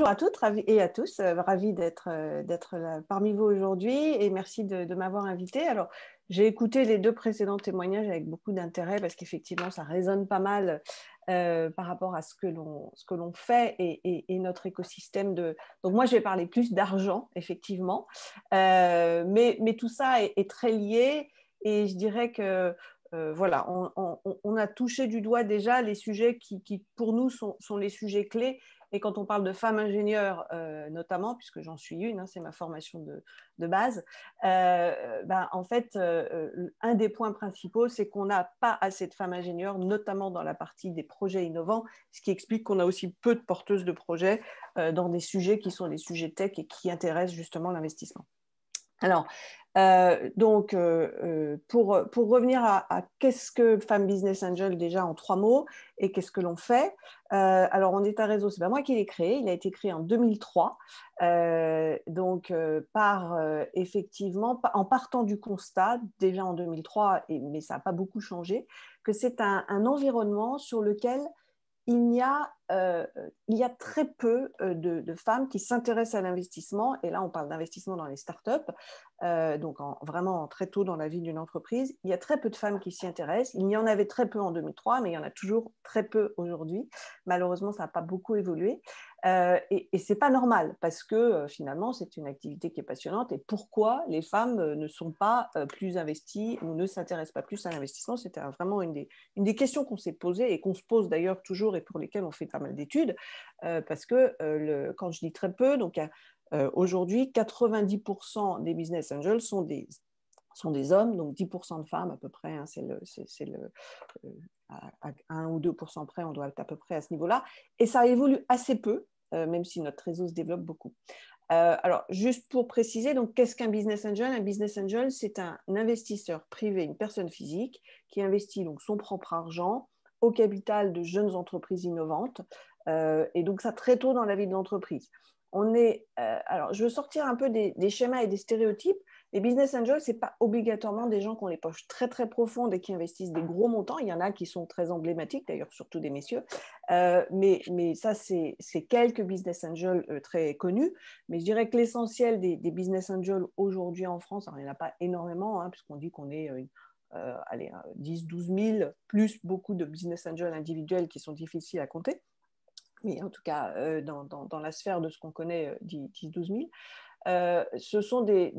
Bonjour à toutes et à tous, euh, ravi d'être euh, parmi vous aujourd'hui et merci de, m'avoir invité. Alors, j'ai écouté les deux précédents témoignages avec beaucoup d'intérêt parce qu'effectivement, ça résonne pas mal euh, par rapport à ce que l'on fait et, notre écosystème de... Donc moi, je vais parler plus d'argent, effectivement, mais, mais, tout ça est, très lié et je dirais que voilà, on, a touché du doigt déjà les sujets qui, qui pour nous, sont les sujets clés et quand on parle de femmes ingénieures, euh, notamment, puisque j'en suis une, hein, c'est ma formation de, base, euh, ben, en fait, euh, un des points principaux, c'est qu'on n'a pas assez de femmes ingénieures, notamment dans la partie des projets innovants, ce qui explique qu'on a aussi peu de porteuses de projets dans des sujets qui sont des sujets tech et qui intéressent justement l'investissement. Alors, euh, donc, euh, euh, pour, pour, revenir à, qu'est-ce que Femme Business Angel déjà en trois mots et qu'est-ce que l'on fait. alors, on est un réseau, c'est pas moi qui l'ai créé, il a été créé en 2003, donc par effectivement en partant du constat déjà en 2003, et, mais ça n'a pas beaucoup changé, que c'est un, un environnement sur lequel il n'y a euh, il y a très peu euh, de, femmes qui s'intéressent à l'investissement, et là on parle d'investissement dans les startups, euh, donc vraiment très tôt dans la vie d'une entreprise, il y a très peu de femmes qui s'y intéressent. Il y en avait très peu en 2003, mais il y en a toujours très peu aujourd'hui. Malheureusement, ça n'a pas beaucoup évolué. Euh, et, et c'est pas normal parce que finalement c'est une activité qui est passionnante. Et pourquoi les femmes ne sont pas plus investies ou ne s'intéressent pas plus à l'investissement C'était vraiment une des, une des questions qu'on s'est posées et qu'on se pose d'ailleurs toujours et pour lesquelles on fait mal d'études, euh, parce que euh, quand je dis très peu, donc euh, aujourd'hui, 90% des business angels sont des, sont des hommes, donc 10% de femmes à peu près, hein, c'est le, c'est, le 1 ou 2% près, on doit être à peu près à ce niveau-là, et ça évolue assez peu, même si notre réseau se développe beaucoup. alors, juste pour préciser, donc qu'est-ce qu'un business angel Un business angel, c'est un investisseur privé, une personne physique qui investit donc son propre argent au capital de jeunes entreprises innovantes. Euh, et donc ça très tôt dans la vie de l'entreprise. On est, euh, alors je veux sortir un peu des, schémas et des stéréotypes. Les business angels, ce pas obligatoirement des gens qui ont les poches très très profondes et qui investissent des gros montants. Il y en a qui sont très emblématiques, d'ailleurs surtout des messieurs. Euh, mais, mais, ça, c'est quelques business angels très connus. Mais je dirais que l'essentiel des, business angels aujourd'hui en France, on il n'y en a pas énormément, hein, puisqu'on dit qu'on est une euh, allez, 10, 12 000, plus beaucoup de business angels individuels qui sont difficiles à compter, mais en tout cas euh, dans, la sphère de ce qu'on connaît, 10, 12 000. ce sont des,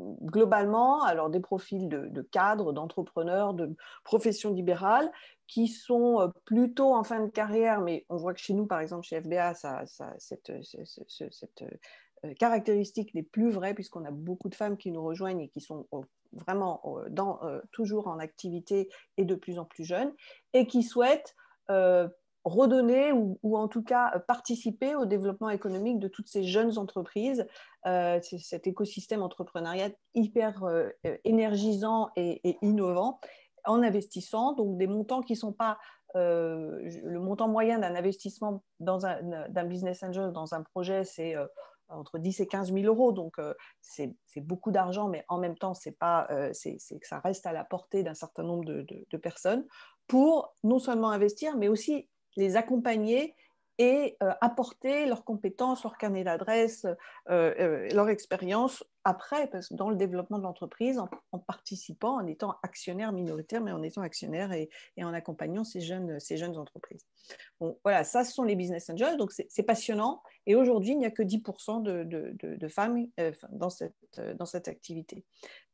globalement alors des profils de, cadres, d'entrepreneurs, de professions libérales qui sont euh, plutôt en fin de carrière, mais on voit que chez nous, par exemple, chez FBA, cette, cette caractéristique n'est plus vraie puisqu'on a beaucoup de femmes qui nous rejoignent et qui sont vraiment euh, euh, toujours en activité et de plus en plus jeunes, et qui souhaitent euh, redonner ou, en tout cas participer au développement économique de toutes ces jeunes entreprises. cet écosystème entrepreneuriat hyper énergisant et, innovant en investissant, donc des montants qui ne sont pas le montant moyen d'un investissement dans un, d'un business angel dans un projet, c'est entre 10 et 15 000 euros. Donc, euh, c'est beaucoup d'argent, mais en même temps, c'est pas, euh, c'est que ça reste à la portée d'un certain nombre de, personnes pour non seulement investir, mais aussi les accompagner et euh, apporter leurs compétences, leur carnet d'adresse, euh, euh, leur expérience après, dans le développement de l'entreprise, en, participant, en étant actionnaire minoritaire, mais en étant actionnaire et, en accompagnant ces jeunes, entreprises. Bon, voilà, ça, ce sont les business angels, donc c'est passionnant. Et aujourd'hui, il n'y a que 10% de, femmes dans, cette, dans cette activité.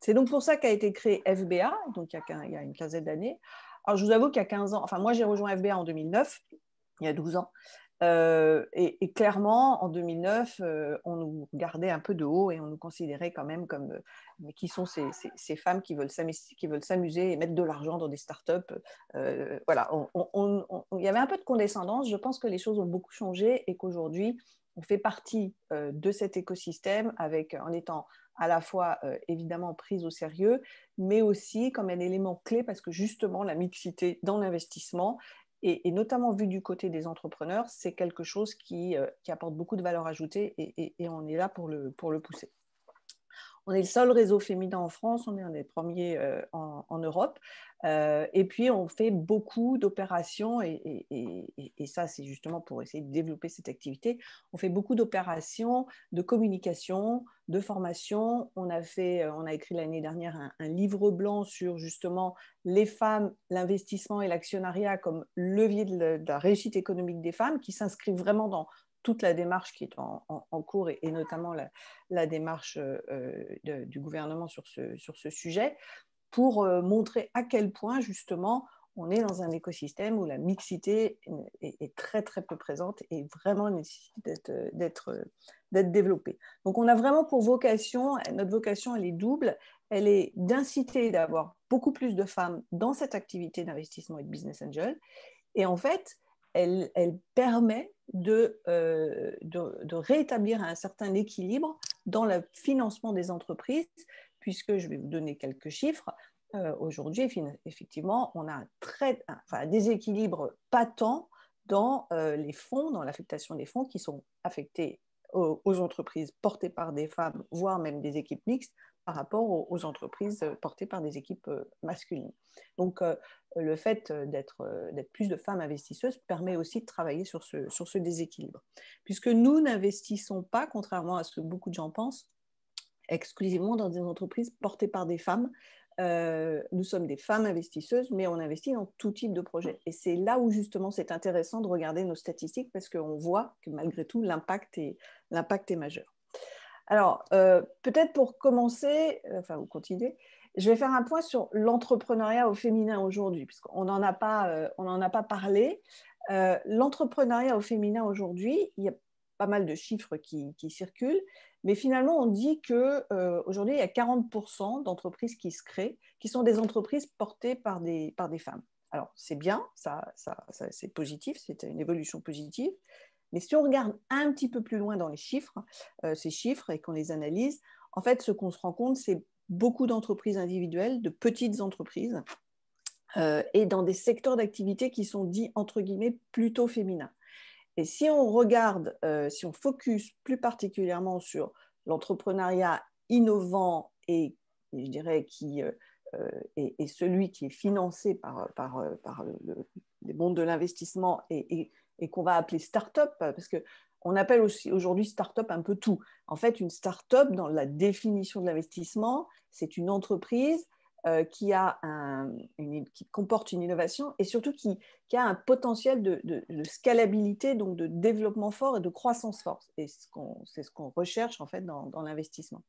C'est donc pour ça qu'a été créé FBA, donc il y a, il y a une quinzaine d'années. Alors, je vous avoue qu'il y a 15 ans, enfin, moi, j'ai rejoint FBA en 2009, il y a 12 ans. Euh, et, clairement, en 2009, euh, on nous regardait un peu de haut et on nous considérait quand même comme euh, mais qui sont ces, ces, ces femmes qui veulent s'amuser et mettre de l'argent dans des startups. voilà, il y avait un peu de condescendance. Je pense que les choses ont beaucoup changé et qu'aujourd'hui, on fait partie de cet écosystème avec, en étant à la fois évidemment prise au sérieux, mais aussi comme un élément clé parce que justement la mixité dans l'investissement et, notamment vu du côté des entrepreneurs, c'est quelque chose qui, euh, apporte beaucoup de valeur ajoutée et, et on est là pour le, pour le pousser. On est le seul réseau féminin en France, on est un des premiers euh, en, Europe. Euh, et puis, on fait beaucoup d'opérations, et, ça, c'est justement pour essayer de développer cette activité. On fait beaucoup d'opérations de communication, de formation. On a, fait, euh, on a écrit l'année dernière un, livre blanc sur justement les femmes, l'investissement et l'actionnariat comme levier de la, réussite économique des femmes, qui s'inscrivent vraiment dans, toute la démarche qui est en, cours et, notamment la, démarche euh, euh, du gouvernement sur ce, sujet pour euh, montrer à quel point justement on est dans un écosystème où la mixité est, est très très peu présente et vraiment nécessite d'être développée. Donc on a vraiment pour vocation, notre vocation elle est double, elle est d'inciter d'avoir beaucoup plus de femmes dans cette activité d'investissement et de business angel. Et en fait, elle, permet euh, de, rétablir un certain équilibre dans le financement des entreprises, puisque je vais vous donner quelques chiffres. Euh, aujourd'hui, effectivement, on a un, très, déséquilibre patent dans euh, les fonds, dans l'affectation des fonds qui sont affectés aux entreprises portées par des femmes, voire même des équipes mixtes, par rapport aux, entreprises euh, portées par des équipes euh, masculines. Donc, euh, le fait d'être plus de femmes investisseuses permet aussi de travailler sur ce, déséquilibre. Puisque nous n'investissons pas, contrairement à ce que beaucoup de gens pensent, exclusivement dans des entreprises portées par des femmes, euh, nous sommes des femmes investisseuses, mais on investit dans tout type de projet. Et c'est là où justement c'est intéressant de regarder nos statistiques parce qu'on voit que malgré tout, l'impact est, l'impact est majeur. Alors, euh, peut-être pour commencer, euh, enfin, vous continuez, je vais faire un point sur l'entrepreneuriat au féminin aujourd'hui, puisqu'on n'en a, pas, on a pas parlé. l'entrepreneuriat au féminin aujourd'hui, il y a pas mal de chiffres qui, circulent, mais finalement, on dit qu'aujourd'hui, euh, il y a 40% d'entreprises qui se créent, qui sont des entreprises portées par des, par des femmes. Alors, c'est bien, ça, c'est positif, c'est une évolution positive, mais si on regarde un petit peu plus loin dans les chiffres, euh, ces chiffres, et qu'on les analyse, en fait, ce qu'on se rend compte, c'est beaucoup d'entreprises individuelles, de petites entreprises, euh, et dans des secteurs d'activité qui sont dits, entre guillemets, plutôt féminins. Et si on regarde, euh, si on focus plus particulièrement sur l'entrepreneuriat innovant et, je dirais qui euh, euh, est, celui qui est financé par, par, par le, les mondes de l'investissement et, et, qu'on va appeler start-up, parce qu'on appelle aussi aujourd'hui start-up un peu tout. En fait, une start-up, dans la définition de l'investissement, c'est une entreprise euh, qui, a une, qui comporte une innovation et surtout qui, qui a un potentiel de, scalabilité, donc de développement fort et de croissance forte. Et c'est ce qu'on ce recherche en fait dans, dans l'investissement.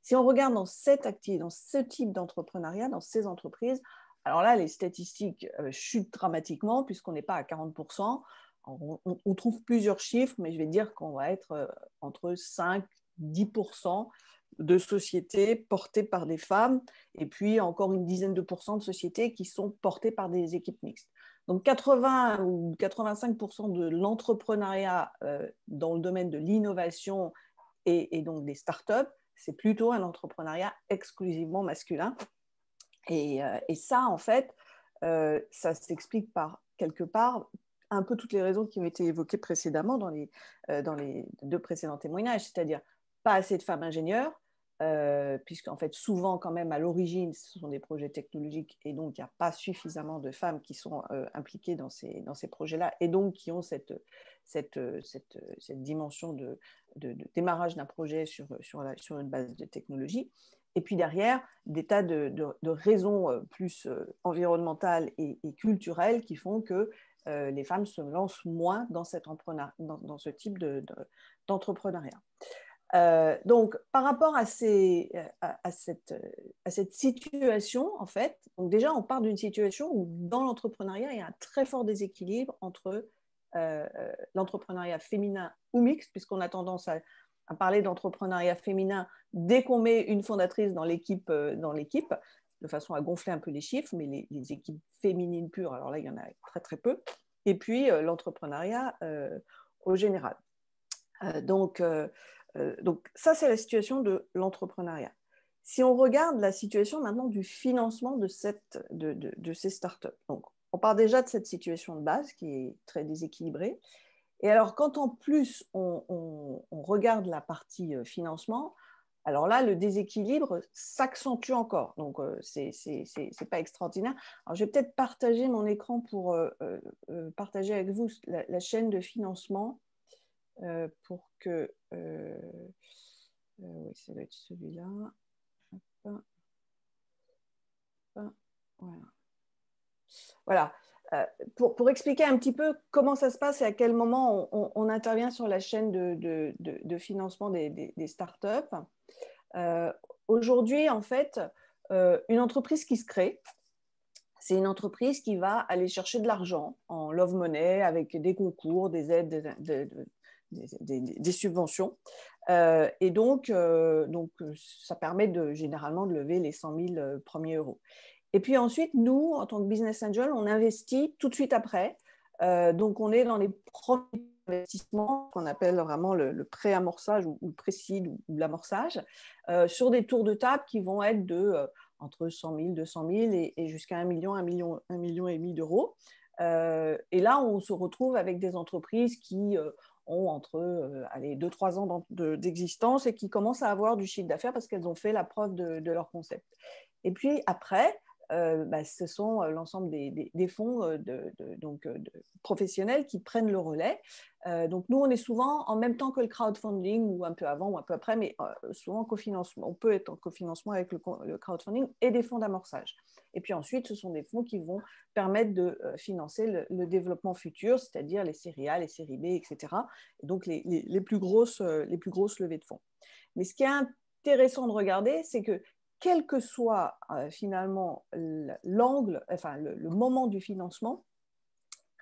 Si on regarde dans cette activité, dans ce type d'entrepreneuriat, dans ces entreprises, alors là, les statistiques euh, chutent dramatiquement puisqu'on n'est pas à 40%. On, trouve plusieurs chiffres, mais je vais dire qu'on va être euh, entre 5 10% de sociétés portées par des femmes, et puis encore une dizaine de pourcents de sociétés qui sont portées par des équipes mixtes. Donc 80 ou 85% de l'entrepreneuriat euh, dans le domaine de l'innovation et, donc des startups, c'est plutôt un entrepreneuriat exclusivement masculin. Et, euh, ça, en fait, euh, ça s'explique par quelque part un peu toutes les raisons qui m'étaient évoquées précédemment dans les, dans les deux précédents témoignages, c'est-à-dire pas assez de femmes ingénieurs, euh, puisque puisqu'en fait, souvent, quand même, à l'origine, ce sont des projets technologiques et donc il n'y a pas suffisamment de femmes qui sont euh, impliquées dans ces, dans ces projets-là et donc qui ont cette, cette, euh, cette, cette dimension de, de, démarrage d'un projet sur, sur, sur, une base de technologie. Et puis derrière, des tas de, de raisons plus environnementales et, culturelles qui font que les femmes se lancent moins dans, dans, dans ce type d'entrepreneuriat. Euh, donc, par rapport à, ces, euh, à, cette, euh, à, cette, situation, en fait, donc déjà, on part d'une situation où dans l'entrepreneuriat, il y a un très fort déséquilibre entre l'entrepreneuriat féminin ou mixte, puisqu'on a tendance à, parler d'entrepreneuriat féminin dès qu'on met une fondatrice dans l'équipe, dans l'équipe, de façon à gonfler un peu les chiffres, mais les, équipes féminines pures, alors là, il y en a très très peu. Et puis l'entrepreneuriat au général. donc, euh, donc ça, c'est la situation de l'entrepreneuriat. Si on regarde la situation maintenant du financement de, ces startups, donc on part déjà de cette situation de base qui est très déséquilibrée. Et alors, quand en plus on, regarde la partie euh, financement, alors là, le déséquilibre s'accentue encore. Donc, euh, ce n'est pas extraordinaire. Alors, je vais peut-être partager mon écran pour partager avec vous la chaîne de financement euh, pour que. Euh, euh, oui, ça doit être celui-là. Voilà. voilà. Pour, pour, expliquer un petit peu comment ça se passe et à quel moment on, intervient sur la chaîne de, de, de, financement des, des, startups. Aujourd'hui, en fait, une entreprise qui se crée, c'est une entreprise qui va aller chercher de l'argent en love money avec des concours, des aides, des des, subventions. Euh, et donc, euh, donc, euh, ça permet de, généralement de lever les 100 000 premiers euros. Et puis ensuite, nous, en tant que business angel, on investit tout de suite après. donc, on est dans les premiers investissements qu'on appelle vraiment le, le pré-amorçage ou, le précide ou, ou l'amorçage sur des tours de table qui vont être de entre 100 000, 200 000 et, et jusqu'à 1 million, 1 million, 1 million et demi d'euros. et là, on se retrouve avec des entreprises qui ont entre euh, allez, 2-3 ans d'existence et qui commencent à avoir du chiffre d'affaires parce qu'elles ont fait la preuve de leur concept. Et puis après, euh, bah, ce sont euh, l'ensemble des, fonds euh, donc, de professionnels qui prennent le relais. donc nous, on est souvent en même temps que le crowdfunding, ou un peu avant ou un peu après, mais souvent souvent cofinancement. On peut être en cofinancement avec le, crowdfunding et des fonds d'amorçage. Et puis ensuite, ce sont des fonds qui vont permettre de financer le, développement futur, c'est-à-dire les séries A, les séries B, etc. donc les, les, plus grosses, les plus grosses levées de fonds. Mais ce qui est intéressant de regarder, c'est que quel que soit euh, finalement l'angle, enfin le, moment du financement,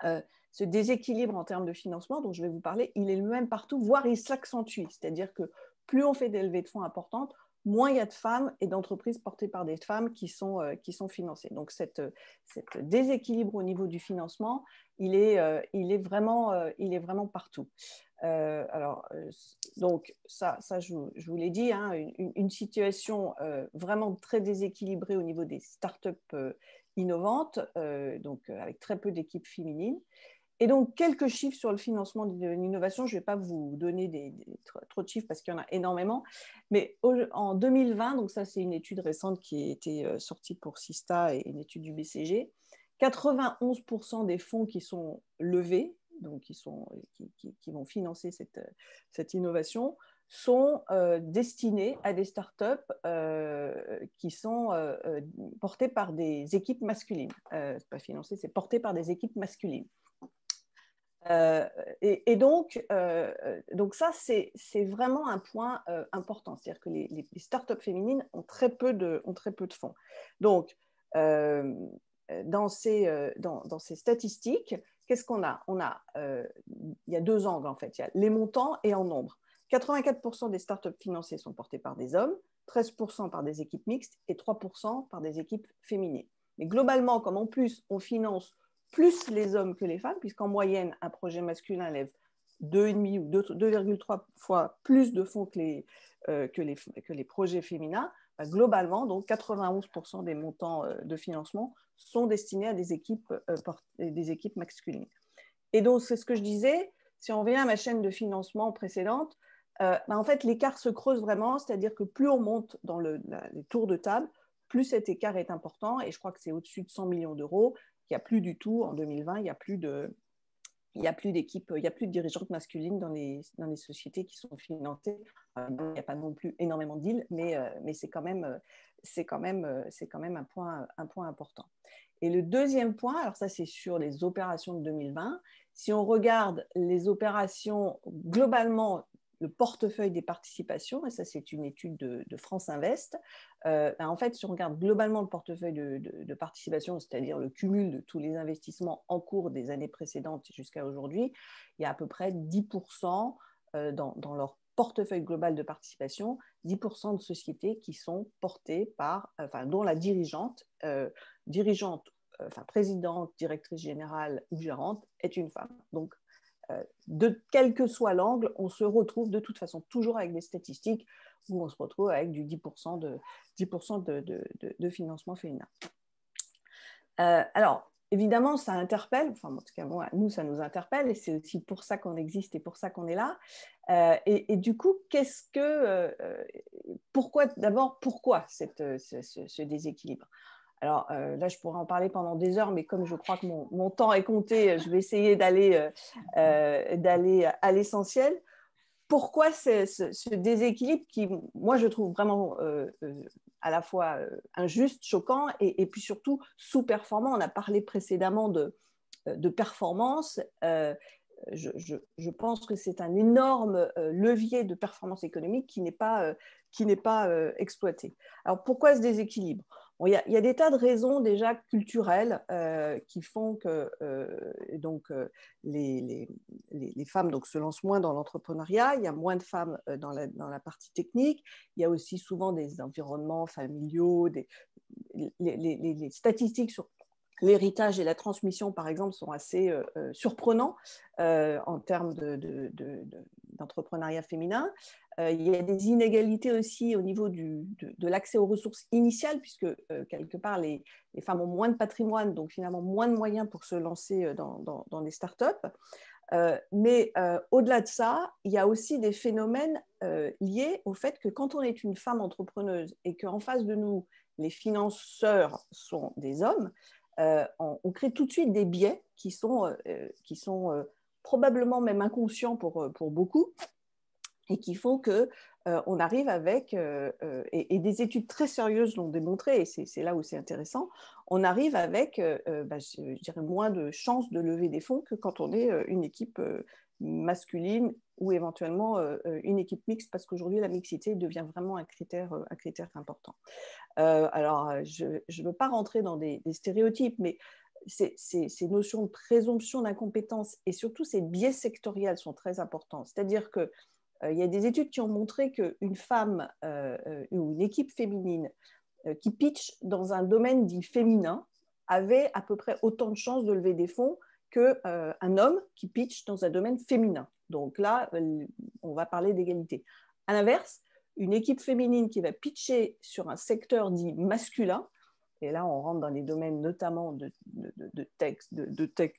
euh, ce déséquilibre en termes de financement dont je vais vous parler, il est le même partout, voire il s'accentue. C'est-à-dire que plus on fait des de fonds importantes, moins il y a de femmes et d'entreprises portées par des femmes qui sont, euh, qui sont financées. Donc, euh, cette, déséquilibre au niveau du financement, il est, euh, il est, vraiment, il est vraiment partout. alors, donc, ça, ça je, vous l'ai dit, hein, une, une, situation vraiment très déséquilibrée au niveau des startups innovantes, donc avec très peu d'équipes féminines. Et donc, quelques chiffres sur le financement de l'innovation. Je ne vais pas vous donner des, trop de chiffres parce qu'il y en a énormément. Mais en 2020, donc ça, c'est une étude récente qui a été euh, sortie pour Sista et une étude du BCG, 91% des fonds qui sont levés, donc qui, sont, qui, vont financer cette, euh, cette innovation, sont euh, destinés à des startups qui sont portées par des équipes masculines. n'est pas financé, c'est porté par des équipes masculines. Euh, et, donc, euh, donc ça, c'est vraiment un point euh, important. C'est-à-dire que les, startups féminines ont très peu de, ont très peu de fonds. Donc, dans ces, dans, dans, ces, statistiques, qu'est-ce qu'on a On a, il y a deux angles en fait. Il y a les montants et en nombre. 84% des startups financées sont portées par des hommes, 13% par des équipes mixtes et 3% par des équipes féminines. Mais globalement, comme en plus on finance plus les hommes que les femmes, puisqu'en moyenne, un projet masculin lève 2,5 ou 2,3 fois plus de fonds que les, euh, projets féminins, bah, globalement, donc 91% des montants euh, de financement sont destinés à euh, des équipes, masculines. Et donc, c'est ce que je disais, si on revient à ma chaîne de financement précédente, bah, en fait, l'écart se creuse vraiment, c'est-à-dire que plus on monte dans le, les tours de table, plus cet écart est important, et je crois que c'est au-dessus de 100 millions d'euros, il n'y a plus du tout, en 2020, il n'y a plus de, il plus d'équipe, il n'y a plus de dirigeantes masculines dans les, dans les sociétés qui sont financées. Euh, il n'y a pas non plus énormément de mais, euh, mais c'est quand même, euh, c'est quand même, c'est quand même un, point, un point important. Et le deuxième point, alors ça c'est sur les opérations de 2020, si on regarde les opérations globalement le portefeuille des participations, et ça c'est une étude de, France Invest, euh, ben, en fait si on regarde globalement le portefeuille de, participation, c'est-à-dire le cumul de tous les investissements en cours des années précédentes jusqu'à aujourd'hui, il y a à peu près 10% euh, dans, dans, leur portefeuille global de participation, 10% de sociétés qui sont portées par, euh, enfin dont la dirigeante, dirigeante, enfin présidente, directrice générale ou gérante est une femme. Donc euh, de quel que soit l'angle, on se retrouve de toute façon toujours avec des statistiques où on se retrouve avec du 10% de, financement féminin. Euh, alors, évidemment, ça interpelle, enfin, en tout cas, nous, ça nous interpelle, et c'est aussi pour ça qu'on existe et pour ça qu'on est là. Euh, et, du coup, qu'est-ce que, pourquoi, d'abord, pourquoi ce, déséquilibre alors euh, là, je pourrais en parler pendant des heures, mais comme je crois que mon, temps est compté, euh, je vais essayer d'aller euh, à l'essentiel. Pourquoi ce, déséquilibre qui, moi, je trouve vraiment à la fois injuste, choquant et, puis surtout sous-performant On a parlé précédemment de, performance. Je, pense que c'est un énorme levier de performance économique qui n'est pas, pas exploité. Alors pourquoi ce déséquilibre il, y a, des tas de raisons déjà culturelles euh, qui font que euh, donc, euh, les, les, les, femmes donc, se lancent moins dans l'entrepreneuriat, il y a moins de femmes dans la, dans la, partie technique, il y a aussi souvent des environnements familiaux, des, les, statistiques sur l'héritage et la transmission, par exemple, sont assez surprenants en termes d'entrepreneuriat de, féminin. Euh, il y a des inégalités aussi au niveau de, l'accès aux ressources initiales, puisque euh, quelque part, les, femmes ont moins de patrimoine, donc finalement moins de moyens pour se lancer euh, dans, des startups. mais au-delà de ça, il y a aussi des phénomènes liés au fait que quand on est une femme entrepreneuse et qu'en face de nous, les financeurs sont des hommes, on, crée tout de suite des biais qui sont, probablement même inconscients pour beaucoup, et qui font que euh, on arrive avec, euh, euh, et, des études très sérieuses l'ont démontré, et c'est là où c'est intéressant, on arrive avec, bah, je, dirais, moins de chances de lever des fonds que quand on est une équipe masculine ou éventuellement une équipe mixte, parce qu'aujourd'hui, la mixité devient vraiment un critère, un critère important. alors, je ne veux pas rentrer dans des, stéréotypes, mais ces, notions de présomption d'incompétence et surtout ces biais sectoriels sont très importants. C'est-à-dire que euh, il y a des études qui ont montré qu'une femme euh, euh, ou une équipe féminine qui pitch dans un domaine dit féminin avait à peu près autant de chances de lever des fonds qu'un homme qui pitch dans un domaine féminin. Donc là, on va parler d'égalité. À l'inverse, une équipe féminine qui va pitcher sur un secteur dit masculin, et là on rentre dans les domaines notamment de, de, de texte, de tech,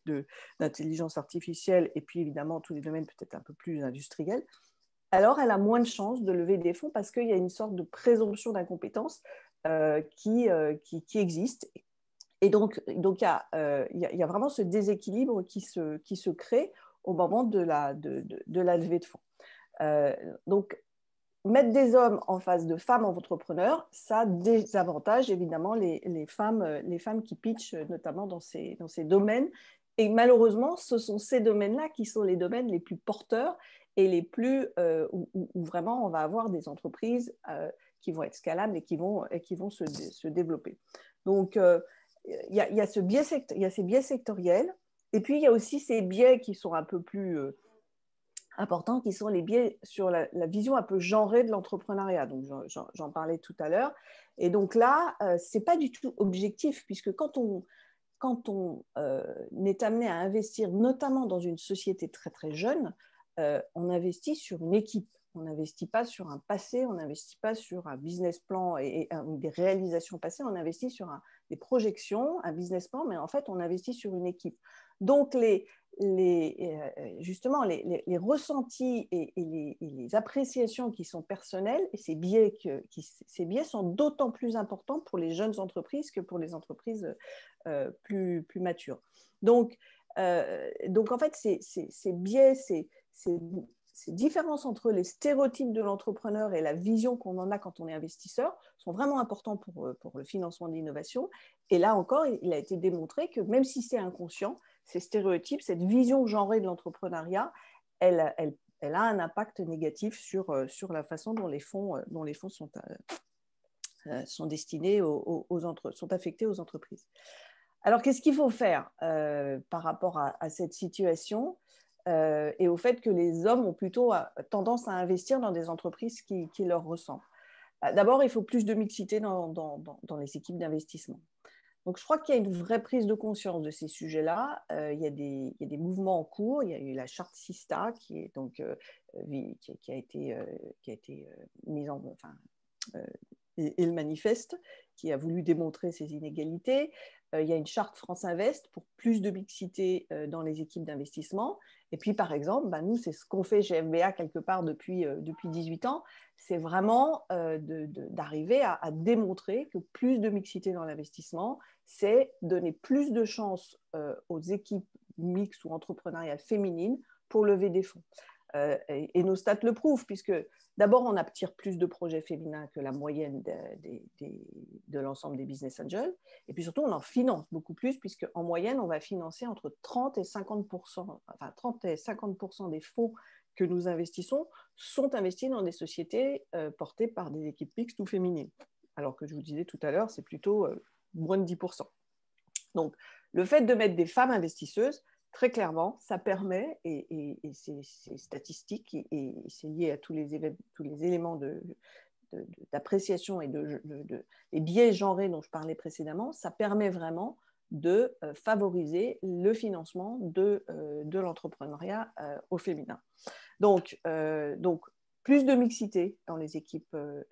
d'intelligence artificielle, et puis évidemment tous les domaines peut-être un peu plus industriels, alors elle a moins de chances de lever des fonds parce qu'il y a une sorte de présomption d'incompétence euh, euh, qui, qui, existe. Et donc, il donc y, y, a, euh, y, a vraiment ce déséquilibre qui se, qui se crée au moment de la, de, de, la levée de fonds. donc, mettre des hommes en face de femmes entrepreneurs, ça désavantage évidemment les, les femmes, les femmes qui pitchent, notamment dans ces, dans ces domaines. Et malheureusement, ce sont ces domaines-là qui sont les domaines les plus porteurs et les plus euh, où, vraiment on va avoir des entreprises euh, qui vont être scalables et qui vont, et qui vont se, se développer. Donc, euh, il y, a, y, a ce y a ces biais sectoriels, et puis il y a aussi ces biais qui sont un peu plus importants, qui sont les biais sur la, vision un peu genrée de l'entrepreneuriat. Donc, j'en parlais tout à l'heure. Et donc là, ce n'est pas du tout objectif, puisque quand on quand on est amené à investir, notamment dans une société très très jeune, euh, on investit sur une équipe. On n'investit pas sur un passé, on n'investit pas sur un business plan et, euh, des réalisations passées, on investit sur des projections, un business plan, mais en fait, on investit sur une équipe. Donc, les, euh, justement, les, ressentis et, les, appréciations qui sont personnelles, et ces biais, que, ces biais sont d'autant plus importants pour les jeunes entreprises que pour les entreprises plus, matures. Donc, en fait, ces, ces biais, ces, ces, différences entre les stéréotypes de l'entrepreneur et la vision qu'on en a quand on est investisseur sont vraiment importants pour, euh, le financement de l'innovation. Et là encore, il a été démontré que même si c'est inconscient, ces stéréotypes, cette vision genrée de l'entrepreneuriat, elle, a un impact négatif sur, euh, sur la façon dont les fonds, euh, dont les fonds sont, sont, destinés aux, sont affectés aux entreprises. Alors, qu'est-ce qu'il faut faire par rapport à cette situation euh, et au fait que les hommes ont plutôt euh, tendance à investir dans des entreprises qui, leur ressemblent. Euh, d'abord, il faut plus de mixité dans, les équipes d'investissement. Donc, je crois qu'il y a une vraie prise de conscience de ces sujets-là. il, y a des mouvements en cours. Il y a eu la charte Sista qui, est donc, qui, a été, mise en, enfin, et, le manifeste, qui a voulu démontrer ces inégalités. Euh, il y a une charte France Invest pour plus de mixité euh, dans les équipes d'investissement. Et puis, par exemple, bah, nous, c'est ce qu'on fait chez FBA quelque part depuis, euh, depuis 18 ans, c'est vraiment d'arriver à, à, démontrer que plus de mixité dans l'investissement, c'est donner plus de chances aux équipes mixtes ou entrepreneuriales féminines pour lever des fonds. Euh, et, nos stats le prouvent, puisque d'abord, on attire plus de projets féminins que la moyenne de, l'ensemble des business angels, et puis surtout, on en finance beaucoup plus, puisque en moyenne, on va financer entre 30 et 50 30 et 50 des fonds que nous investissons sont investis dans des sociétés euh, portées par des équipes mixtes ou féminines. Alors que je vous disais tout à l'heure, c'est plutôt euh, moins de 10 Donc, le fait de mettre des femmes investisseuses, très clairement, ça permet, et, c'est statistique, et, c'est lié à tous les, tous les éléments d'appréciation de, de, et de, biais genrés dont je parlais précédemment, ça permet vraiment de euh, favoriser le financement de, euh, l'entrepreneuriat euh, au féminin. Donc, donc plus de mixité dans les équipes euh,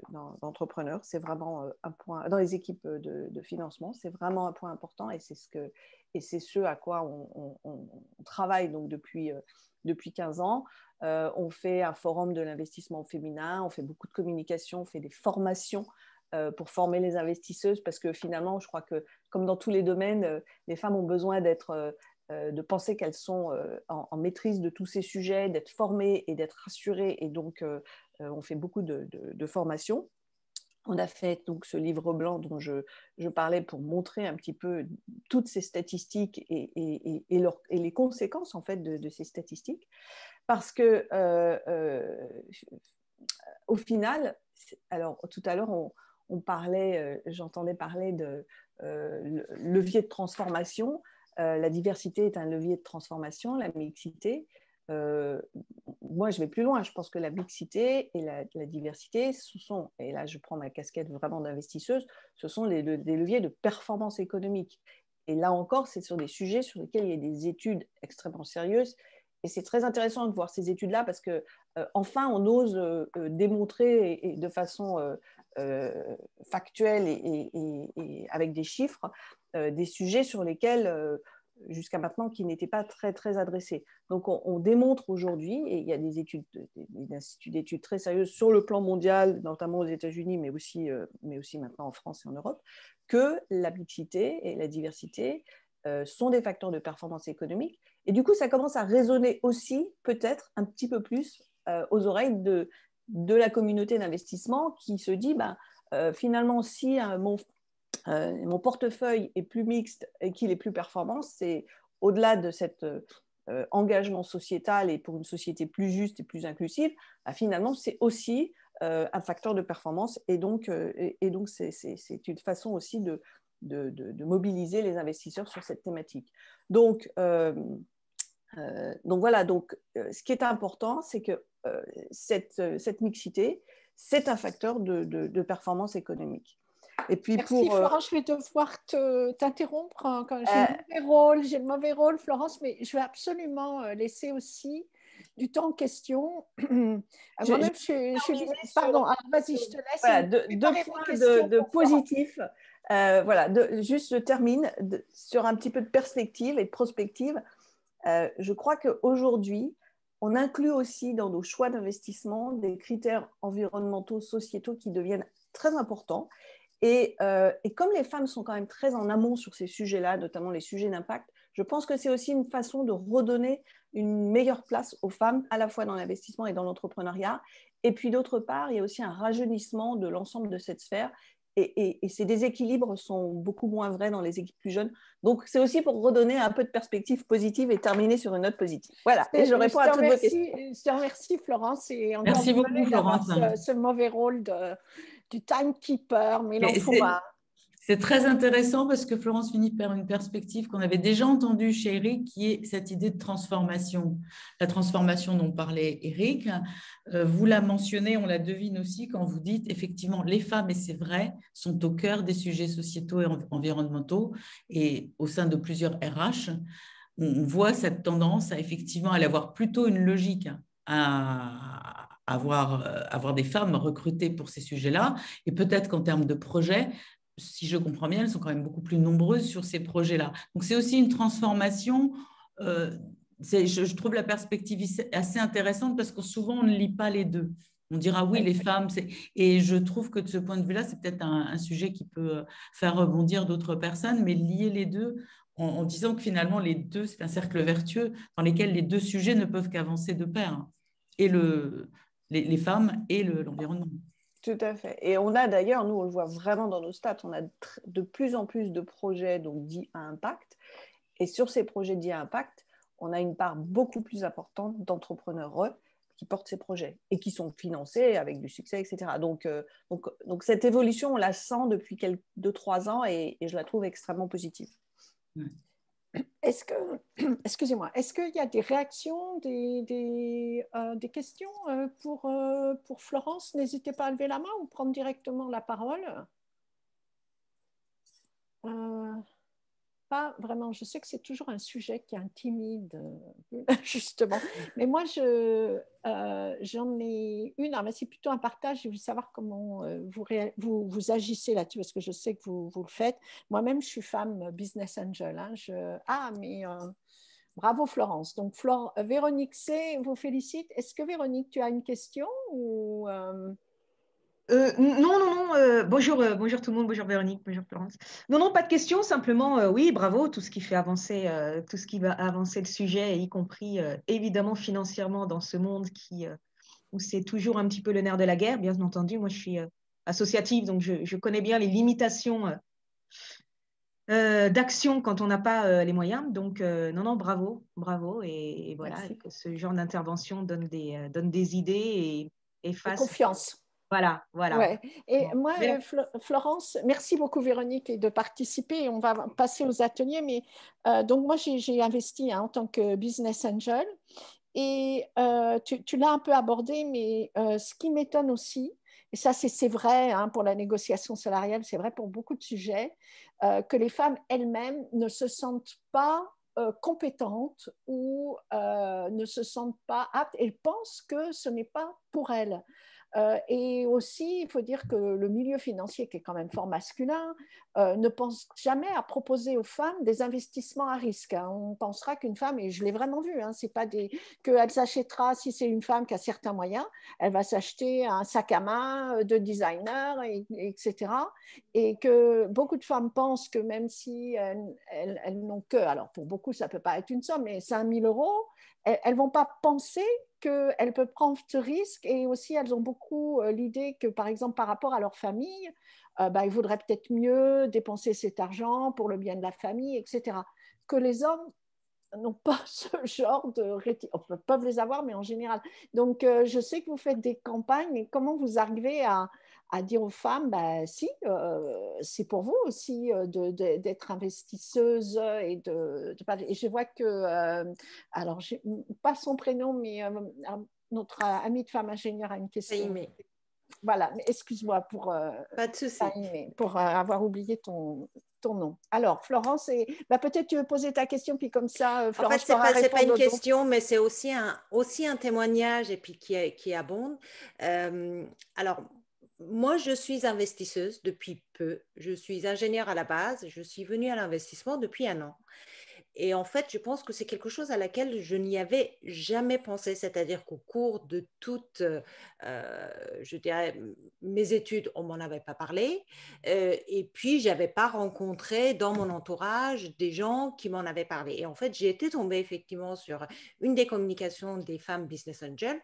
d'entrepreneurs, c'est vraiment euh, un point, dans les équipes euh, de, financement, c'est vraiment un point important et c'est ce, que, et ce à quoi on, travaille donc depuis, depuis 15 ans. on fait un forum de l'investissement féminin, on fait beaucoup de communication, on fait des formations pour former les investisseuses parce que finalement, je crois que comme dans tous les domaines, les femmes ont besoin d'être euh, de penser qu'elles sont euh, en, maîtrise de tous ces sujets, d'être formées et d'être rassurées. Et donc, euh, on fait beaucoup de, formations. On a fait donc ce livre blanc dont je, parlais pour montrer un petit peu toutes ces statistiques et, les conséquences en fait de, ces statistiques, parce que au final, alors tout à l'heure on, parlait, j'entendais parler de levier de transformation. Euh, la diversité est un levier de transformation, la mixité. Euh, moi, je vais plus loin. Je pense que la mixité et la, diversité, ce sont, et là je prends ma casquette vraiment d'investisseuse, ce sont des leviers de performance économique. Et là encore, c'est sur des sujets sur lesquels il y a des études extrêmement sérieuses. Et c'est très intéressant de voir ces études-là parce que euh, enfin, on ose démontrer et de façon euh, factuels et, avec des chiffres euh, des sujets sur lesquels euh, jusqu'à maintenant qui n'étaient pas très, très adressés. Donc on, démontre aujourd'hui, et il y a des études, des, instituts d'études très sérieuses sur le plan mondial, notamment aux États-Unis, mais aussi, mais aussi maintenant en France et en Europe, que la et la diversité sont des facteurs de performance économique. Et du coup, ça commence à résonner aussi peut-être un petit peu plus aux oreilles de, de la communauté d'investissement qui se dit, bah, euh, finalement, si euh, euh, mon, portefeuille est plus mixte et qu'il est plus performant, c'est au-delà de cet engagement sociétal et pour une société plus juste et plus inclusive, bah, finalement, c'est aussi un facteur de performance et donc, c'est, une façon aussi de, de, de, mobiliser les investisseurs sur cette thématique. Donc, euh, donc voilà, donc, euh, ce qui est important, c'est que euh, cette, mixité, c'est un facteur de, performance économique. Et puis Merci Florence, je vais devoir t'interrompre hein, quand j'ai le mauvais rôle, le mauvais rôle Florence, mais je vais absolument laisser aussi du temps en question. je, pardon, ah, vas-y, je te laisse. deux points de, positif voilà, juste je termine sur un petit peu de perspective et de prospective euh, je crois qu'aujourd'hui, on inclut aussi dans nos choix d'investissement des critères environnementaux, sociétaux qui deviennent très importants. Euh, et, comme les femmes sont quand même très en amont sur ces sujets-là, notamment les sujets d'impact, je pense que c'est aussi une façon de redonner une meilleure place aux femmes, à la fois dans l'investissement et dans l'entrepreneuriat. Et puis d'autre part, il y a aussi un rajeunissement de l'ensemble de cette sphère et, ces déséquilibres sont beaucoup moins vrais dans les équipes plus jeunes. Donc, c'est aussi pour redonner un peu de perspective positive et terminer sur une note positive. Voilà, et je réponds à toutes vos questions. Euh, je te remercie, Florence. Et Merci beaucoup, Florence. Ce, ce, mauvais rôle de, du timekeeper, mais, mais c'est très intéressant parce que Florence finit par une perspective qu'on avait déjà entendue chez Eric, qui est cette idée de transformation. La transformation dont parlait Eric, euh, vous la mentionnez, on la devine aussi quand vous dites effectivement les femmes, et c'est vrai, sont au cœur des sujets sociétaux et environnementaux et au sein de plusieurs RH. On voit cette tendance à effectivement aller avoir plutôt une logique à, avoir, euh, avoir des femmes recrutées pour ces sujets-là. Et peut-être qu'en termes de projet, si je comprends bien, elles sont quand même beaucoup plus nombreuses sur ces projets-là. Donc c'est aussi une transformation. Euh, je, trouve la perspective assez intéressante parce que souvent on ne lit pas les deux. On dira oui, les femmes. Et je trouve que de ce point de vue-là, c'est peut-être un, sujet qui peut euh, faire rebondir d'autres personnes, mais lier les deux en, disant que finalement les deux, c'est un cercle vertueux dans lequel les deux sujets ne peuvent qu'avancer de pair. Hein, et le, les, femmes et l'environnement. Tout à fait. Et on a d'ailleurs, nous, on le voit vraiment dans nos stats, on a de plus en plus de projets donc dits à impact. Et sur ces projets dits à impact, on a une part beaucoup plus importante d'entrepreneurs qui portent ces projets et qui sont financés avec du succès, etc. Donc, euh, donc, donc cette évolution, on la sent depuis 2-3 ans et, je la trouve extrêmement positive. Mmh. Est-ce excusez-moi, est-ce qu'il y a des réactions, des, euh, questions euh, euh, pour, Florence N'hésitez pas à lever la main ou prendre directement la parole pas vraiment. Je sais que c'est toujours un sujet qui est intimide, euh, justement. Mais moi, je, euh, j'en ai une. Ah, c'est plutôt un partage. Je veux savoir comment euh, vous, vous, agissez là-dessus, parce que je sais que vous, vous le faites. Moi-même, je suis femme business angel. Hein. Je, ah, mais. bravo Florence. Donc Flore, Véronique c'est vous félicite. Est-ce que Véronique, tu as une question ou euh, non, non, non. Euh, bonjour, euh, bonjour tout le monde. Bonjour Véronique. Bonjour Florence. Non, non, pas de questions. Simplement, oui, bravo, tout ce qui fait avancer, tout ce qui va avancer le sujet, y compris évidemment financièrement dans ce monde qui où c'est toujours un petit peu le nerf de la guerre. Bien entendu, moi, je suis associative, donc je, connais bien les limitations d'action quand on n'a pas les moyens. Donc, non, non, bravo, bravo, et, voilà, ce genre d'intervention donne des, idées et, fasse. confiance voilà, voilà. Et moi, euh, Florence, merci beaucoup Véronique de participer. On va passer aux ateliers, mais euh, donc moi j'ai investi hein, en tant que business angel. Et euh, tu, l'as un peu abordé, mais ce qui m'étonne aussi, et ça c'est vrai hein, pour la négociation salariale, c'est vrai pour beaucoup de sujets, que les femmes elles-mêmes ne se sentent pas compétentes ou ne se sentent pas aptes. Elles pensent que ce n'est pas pour elles. Euh, et aussi, il faut dire que le milieu financier, qui est quand même fort masculin, euh, ne pense jamais à proposer aux femmes des investissements à risque. Hein. On pensera qu'une femme, et je l'ai vraiment vu, hein, c'est pas des qu'elle s'achètera si c'est une femme qui a certains moyens, elle va s'acheter un sac à main euh, de designer, etc. Et que beaucoup de femmes pensent que même si elles, n'ont que, alors pour beaucoup ça peut pas être une somme, mais 5000 euros, elles, ne vont pas penser qu'elles peuvent prendre ce risque et aussi elles ont beaucoup euh, l'idée que, par exemple, par rapport à leur famille, ils euh, bah, il vaudrait peut-être mieux dépenser cet argent pour le bien de la famille, etc. Que les hommes n'ont pas ce genre de peuvent les avoir, mais en général. Donc, euh, je sais que vous faites des campagnes. Et comment vous arrivez à, à dire aux femmes, ben, si, euh, c'est pour vous aussi euh, d'être investisseuse et de, Et je vois que, euh, alors, pas son prénom, mais notre amie de femme ingénieure a une question. voilà, excuse-moi pour, pas pour avoir oublié ton, ton nom. Alors, Florence, et... bah, peut-être tu veux poser ta question, puis comme ça, Florence. En fait, ce n'est pas, une question, mais c'est aussi un, aussi un témoignage et puis qui, qui abonde. alors, moi, je suis investisseuse depuis peu. Je suis ingénieure à la base. Je suis venue à l'investissement depuis un an. Et en fait, je pense que c'est quelque chose à laquelle je n'y avais jamais pensé, c'est-à-dire qu'au cours de toutes, euh, je dirais, mes études, on m'en avait pas parlé, euh, et puis j'avais pas rencontré dans mon entourage des gens qui m'en avaient parlé. Et en fait, j'ai été tombée effectivement sur une des communications des femmes business angels.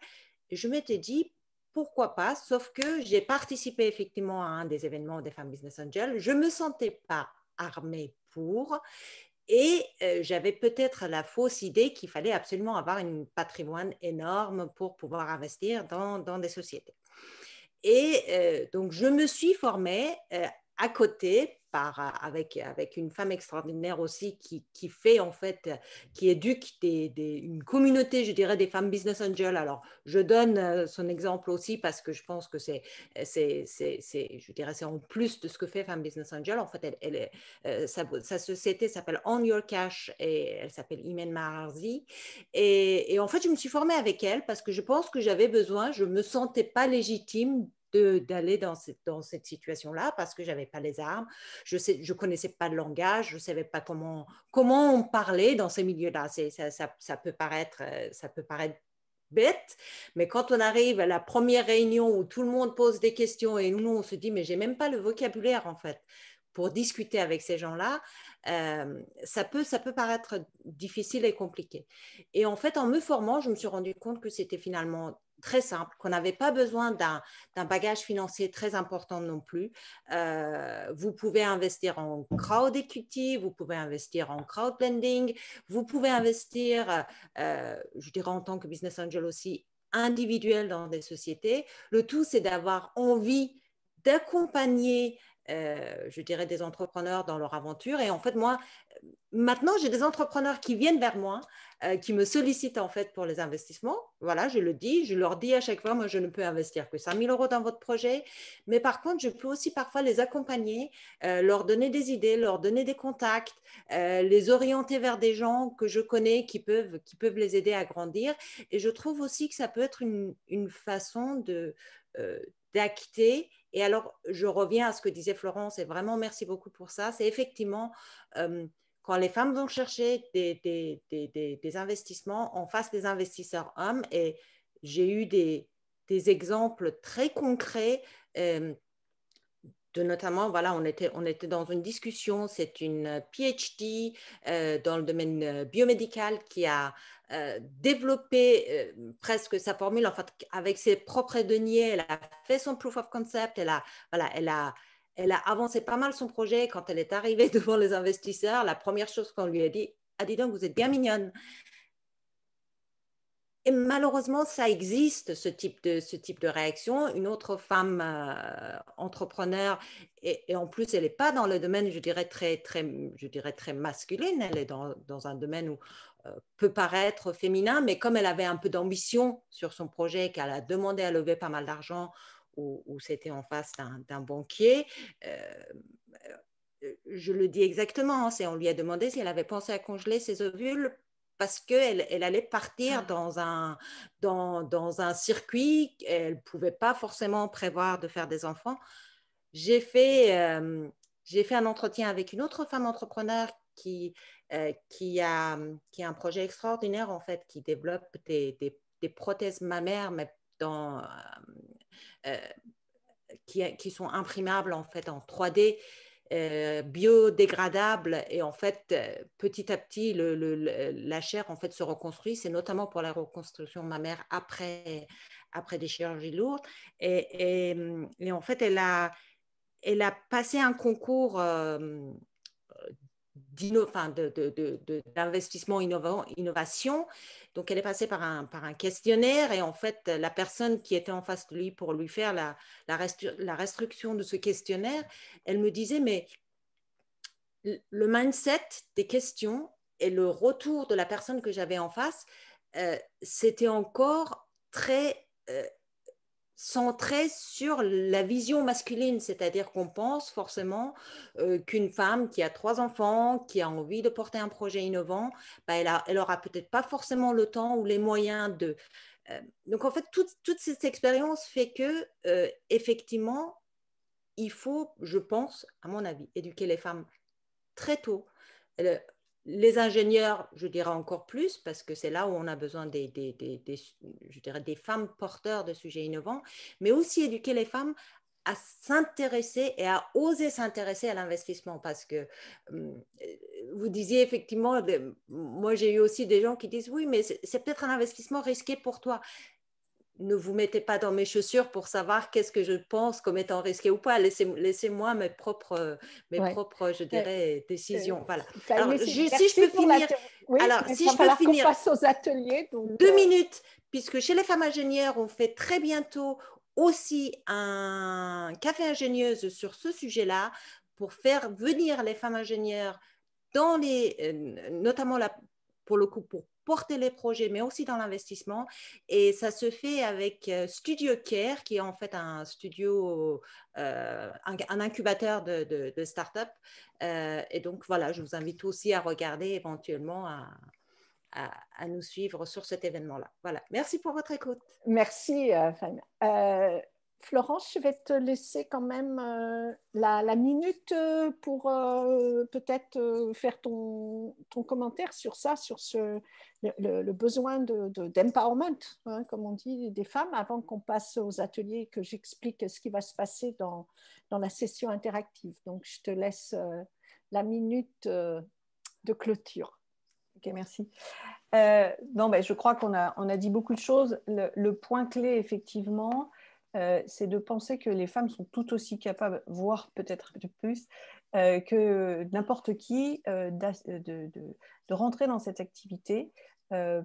Et je m'étais dit pourquoi pas, sauf que j'ai participé effectivement à un des événements des femmes business angels. Je ne me sentais pas armée pour et euh, j'avais peut-être la fausse idée qu'il fallait absolument avoir un patrimoine énorme pour pouvoir investir dans, des sociétés. Et euh, donc, je me suis formée euh, à côté par, avec, avec une femme extraordinaire aussi qui, qui fait en fait, qui éduque des, des, une communauté, je dirais, des femmes business angels. Alors, je donne euh, son exemple aussi parce que je pense que c'est, c'est, c'est, c'est je dirais, c'est en plus de ce que fait Femme Business Angel. En fait, elle, elle est, euh, sa, société s'appelle On Your Cash et elle s'appelle Imen Maharzi. Et, et en fait, je me suis formée avec elle parce que je pense que j'avais besoin, je ne me sentais pas légitime d'aller dans cette, dans cette situation-là parce que j'avais pas les armes, je sais, je connaissais pas le langage, je savais pas comment comment on parlait dans ces milieux-là. Ça, ça, peut paraître euh, ça peut paraître bête, mais quand on arrive à la première réunion où tout le monde pose des questions et nous on se dit mais j'ai même pas le vocabulaire en fait pour discuter avec ces gens-là, euh, ça, peut, ça peut paraître difficile et compliqué. Et en fait, en me formant, je me suis rendu compte que c'était finalement très simple, qu'on n'avait pas besoin d'un bagage financier très important non plus. Euh, vous pouvez investir en crowd equity, vous pouvez investir en crowd lending, vous pouvez investir, euh, euh, je dirais en tant que business angel aussi, individuel dans des sociétés. Le tout, c'est d'avoir envie d'accompagner euh, je dirais, des entrepreneurs dans leur aventure. Et en fait, moi, euh, maintenant, j'ai des entrepreneurs qui viennent vers moi, euh, qui me sollicitent en fait pour les investissements. Voilà, je le dis, je leur dis à chaque fois, moi, je ne peux investir que 5 000 euros dans votre projet. Mais par contre, je peux aussi parfois les accompagner, leur donner des idées, leur donner des contacts, les orienter vers des gens que je connais qui peuvent, les aider à grandir. Et je trouve aussi que ça peut être une, façon de d'acquitter et alors, je reviens à ce que disait Florence, et vraiment merci beaucoup pour ça. C'est effectivement, euh, quand les femmes vont chercher des, investissements, on fasse des investisseurs hommes. Et j'ai eu des, exemples très concrets. Euh, notamment, voilà, on était, on était dans une discussion, c'est une euh, PhD euh, dans le domaine euh, biomédical qui a développé presque sa formule, en fait, avec ses propres deniers, elle a fait son proof of concept, elle voilà, elle a, elle a avancé pas mal son projet. Quand elle est arrivée devant les investisseurs, la première chose qu'on lui a dit, ah dis donc, vous êtes bien mignonne. Et malheureusement, ça existe, ce type de, ce type de réaction. Une autre femme entrepreneure, entrepreneur, et, en plus, elle n'est pas dans le domaine, je dirais, très, très, je dirais, très masculine. Elle est dans, un domaine où euh, peut paraître féminin, mais comme elle avait un peu d'ambition sur son projet, qu'elle a demandé à lever pas mal d'argent, où, c'était en face d'un banquier, euh, euh, je le dis exactement, hein, on lui a demandé si elle avait pensé à congeler ses ovules parce qu'elle allait partir ah. dans un, circuit, elle ne pouvait pas forcément prévoir de faire des enfants. J'ai fait, euh, un entretien avec une autre femme entrepreneur euh, qui, a, qui a un projet extraordinaire, en fait, qui développe des, prothèses mammaires, euh, qui, qui, sont imprimables, en fait, en 3D euh, biodégradable et en fait euh, petit à petit le, la chair en fait se reconstruit c'est notamment pour la reconstruction de ma mère après après des chirurgies lourdes et, et, en fait elle a elle a passé un concours euh, d'investissement innovant, innovation. Donc, elle est passée par un, par un questionnaire et en fait, la personne qui était en face de lui pour lui faire la, la, restriction de ce questionnaire, elle me disait, mais le mindset des questions et le retour de la personne que j'avais en face, euh, c'était encore très euh, centré sur la vision masculine, c'est-à-dire qu'on pense forcément euh, qu'une femme qui a trois enfants, qui a envie de porter un projet innovant, bah, elle, n'aura aura peut-être pas forcément le temps ou les moyens de. Euh, donc en fait, toute, cette expérience fait que euh, effectivement, il faut, je pense, à mon avis, éduquer les femmes très tôt les ingénieurs, je dirais encore plus, parce que c'est là où on a besoin des, des, je dirais des femmes porteurs de sujets innovants, mais aussi éduquer les femmes à s'intéresser et à oser s'intéresser à l'investissement parce que hum, euh, vous disiez effectivement, ben, moi j'ai eu aussi des gens qui disent oui, mais c'est peut-être un investissement risqué pour toi ne vous mettez pas dans mes chaussures pour savoir qu'est-ce que je pense comme étant risqué ou pas. Laissez-moi mes propres, mes propres, je euh, dirais, décisions. voilà. Alors, si je peux finir, alors si je peux finir, aux ateliers. deux euh, minutes, puisque chez les femmes ingénieurs, on fait très bientôt aussi un café ingénieuse sur ce sujet-là pour faire venir les femmes ingénieures dans les, euh, notamment la, pour le coup, pour porter les projets, mais aussi dans l'investissement. Et ça se fait avec euh, Studio Care, qui est en fait un studio, euh, un, incubateur de, start-up. Euh, et donc voilà, je vous invite aussi à regarder éventuellement à, nous suivre sur cet événement-là. Voilà, merci pour votre écoute. Merci, Fanny. Florence, je vais te laisser quand même euh, la, minute euh, pour euh, peut-être faire ton, ton, commentaire sur ça, sur ce, le, besoin d'empowerment, de, hein, comme on dit, des femmes, avant qu'on passe aux ateliers et que j'explique ce qui va se passer dans, dans, la session interactive. Donc, je te laisse la minute de clôture. Ok, merci. non, ben, je crois qu'on a, on a dit beaucoup de choses. Le, le point clé, effectivement, euh, c'est de penser que les femmes sont tout aussi capables, voire peut-être plus, euh, que n'importe qui euh, de, de, rentrer dans cette activité,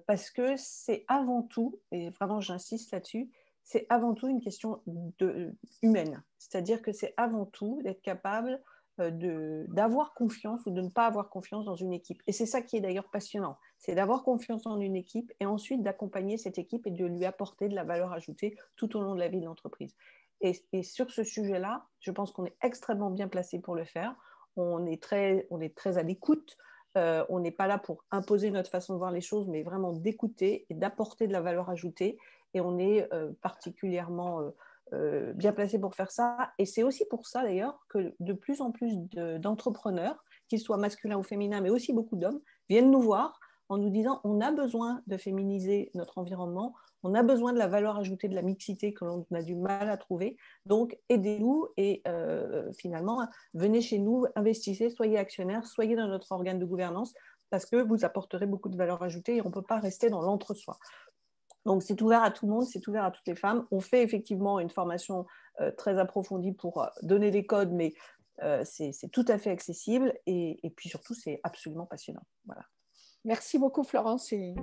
parce que c'est avant tout, et vraiment j'insiste là-dessus, c'est avant tout une question de, humaine. C'est-à-dire que c'est avant tout d'être capable euh, d'avoir confiance ou de ne pas avoir confiance dans une équipe. Et c'est ça qui est d'ailleurs passionnant, c'est d'avoir confiance en une équipe et ensuite d'accompagner cette équipe et de lui apporter de la valeur ajoutée tout au long de la vie de l'entreprise. Et, sur ce sujet-là, je pense qu'on est extrêmement bien placé pour le faire. On est très, à l'écoute. Euh, on n'est pas là pour imposer notre façon de voir les choses, mais vraiment d'écouter et d'apporter de la valeur ajoutée. Et on est euh, particulièrement euh, bien placé pour faire ça. Et c'est aussi pour ça d'ailleurs que de plus en plus d'entrepreneurs, qu'ils soient masculins ou féminins, mais aussi beaucoup d'hommes, viennent nous voir en nous disant on a besoin de féminiser notre environnement, on a besoin de la valeur ajoutée de la mixité que l'on a du mal à trouver. Donc aidez-nous et euh, finalement venez chez nous, investissez, soyez actionnaires, soyez dans notre organe de gouvernance parce que vous apporterez beaucoup de valeur ajoutée et on ne peut pas rester dans l'entre-soi. Donc c'est ouvert à tout le monde, c'est ouvert à toutes les femmes. On fait effectivement une formation euh, très approfondie pour euh, donner des codes, mais euh, c'est tout à fait accessible et, et puis surtout c'est absolument passionnant. Voilà. Merci beaucoup Florence. Et...